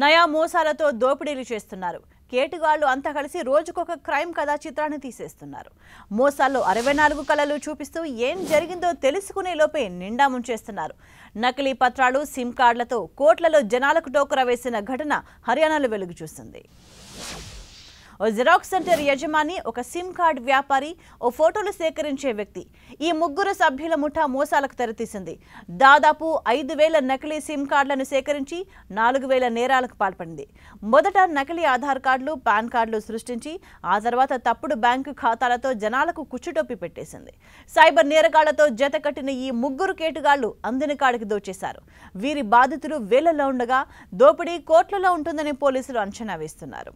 నయా మోసాలతో దోపిడీలు చేస్తున్నారు కేటుగాళ్లు అంతా కలిసి రోజుకొక క్రైమ్ కథా చిత్రాన్ని తీసేస్తున్నారు మోసాల్లో అరవై నాలుగు కళలు చూపిస్తూ ఏం జరిగిందో తెలుసుకునే లోపే నిండా ముంచేస్తున్నారు నకిలీ పత్రాలు సిమ్ కార్డులతో కోట్లలో జనాలకు టోకర వేసిన ఘటన హర్యానాలో వెలుగు చూస్తుంది ఓ జిరాక్స్ సెంటర్ యజమాని ఒక సిమ్ కార్డ్ వ్యాపారి ఓ ఫోటోలు సేకరించే వ్యక్తి ఈ ముగ్గురు సభ్యుల ముఠా మోసాలకు తెరతీసింది దాదాపు ఐదు వేల నకిలీ సిమ్ కార్డులను సేకరించి నాలుగు వేల నేరాలకు పాల్పడింది మొదట నకిలీ ఆధార్ కార్డులు పాన్ కార్డులు సృష్టించి ఆ తర్వాత తప్పుడు బ్యాంకు ఖాతాలతో జనాలకు కుచ్చుటొప్పి పెట్టేసింది సైబర్ నేరగాళ్లతో జతకట్టిన ఈ ముగ్గురు కేటుగాళ్లు అందిన కాడికి దోచేశారు వీరి బాధితులు వేలలో ఉండగా దోపిడీ కోట్లలో ఉంటుందని పోలీసులు అంచనా వేస్తున్నారు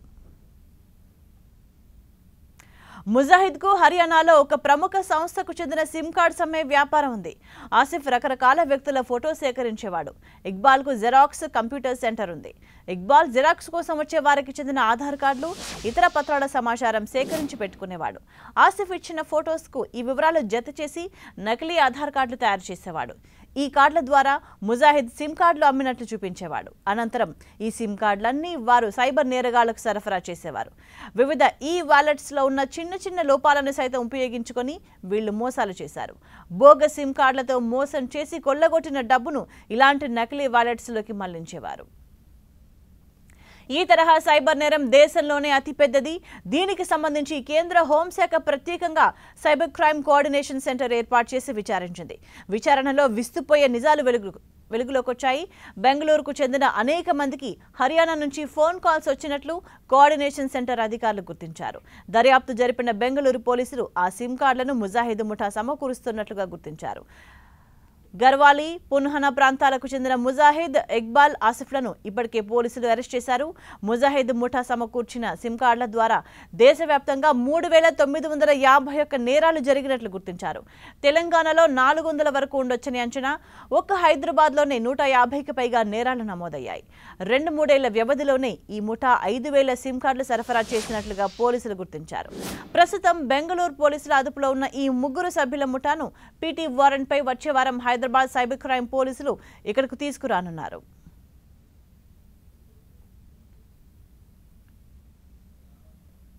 ముజాహిద్కు హర్యానాలో ఒక ప్రముఖ సంస్థకు చెందిన సిమ్ కార్డ్ సమ్మె వ్యాపారం ఉంది ఆసిఫ్ రకరకాల వ్యక్తుల ఫోటో సేకరించేవాడు ఇక్బాల్కు జెరాక్స్ కంప్యూటర్ సెంటర్ ఉంది ఇక్బాల్ జిరాక్స్ కోసం వచ్చే వారికి చెందిన ఆధార్ కార్డులు ఇతర పత్రాల సమాచారం సేకరించి పెట్టుకునేవాడు ఆసిఫ్ ఇచ్చిన ఫొటోస్కు ఈ వివరాలు జత చేసి నకిలీ ఆధార్ కార్డులు తయారు చేసేవాడు ఈ కార్డుల ద్వారా ముజాహిద్ సిమ్ కార్డులు అమ్మినట్లు చూపించేవాడు అనంతరం ఈ సిమ్ కార్డులన్నీ వారు సైబర్ నేరగాళ్లకు సరఫరా చేసేవారు వివిధ ఈ వాలెట్స్లో ఉన్న చిన్న చిన్న లోపాలను సైతం ఉపయోగించుకొని వీళ్లు మోసాలు చేశారు బోగ సిమ్ కార్డులతో మోసం చేసి కొల్లగొట్టిన డబ్బును ఇలాంటి నకిలీ వాలెట్స్లోకి మళ్లించేవారు ఈ తరహా సైబర్ నేరం దేశంలోనే అతిపెద్దది దీనికి సంబంధించి కేంద్ర హోంశాఖ ప్రత్యేకంగా సైబర్ క్రైమ్ కోఆర్డినేషన్ సెంటర్ ఏర్పాటు చేసి విచారించింది విచారణలో విస్తుపోయే నిజాలు వెలుగు వెలుగులోకొచ్చాయి బెంగళూరుకు చెందిన అనేక మందికి హర్యానా నుంచి ఫోన్ కాల్స్ వచ్చినట్లు కోఆర్డినేషన్ సెంటర్ అధికారులు గుర్తించారు దర్యాప్తు జరిపిన బెంగళూరు పోలీసులు ఆ సిమ్ కార్డులను ముజాహిద్ ముఠా సమకూరుస్తున్నట్లుగా గుర్తించారు గర్వాలి పున్హనా ప్రాంతాలకు చెందిన ముజాహిద్ ఇక్బాల్ ఆసిఫ్లను ఇప్పటికే పోలీసులు అరెస్ట్ చేశారు ముజాహిద్ ముఠా సమకూర్చిన సిమ్ కార్డుల ద్వారా దేశవ్యాప్తంగా మూడు వేల తొమ్మిది వందల యాభై ఒక్క నేరాలు జరిగినట్లు గుర్తించారు తెలంగాణలో నాలుగు వందల వరకు ఉండొచ్చని అంచనా ఒక్క హైదరాబాద్లోనే నూట యాభైకి పైగా నేరాలు నమోదయ్యాయి రెండు మూడేళ్ల వ్యవధిలోనే ఈ ముఠా ఐదు వేల సిమ్ కార్డులు సరఫరా చేసినట్లుగా పోలీసులు గుర్తించారు ప్రస్తుతం బెంగళూరు పోలీసుల అదుపులో ఉన్న ఈ ముగ్గురు సభ్యుల ముఠాను పీటీ వారెంట్పై వచ్చే వారం హైదరాబాద్ హైదరాబాద్ సైబర్ క్రైమ్ పోలీసులు ఇక్కడకు తీసుకురానున్నారు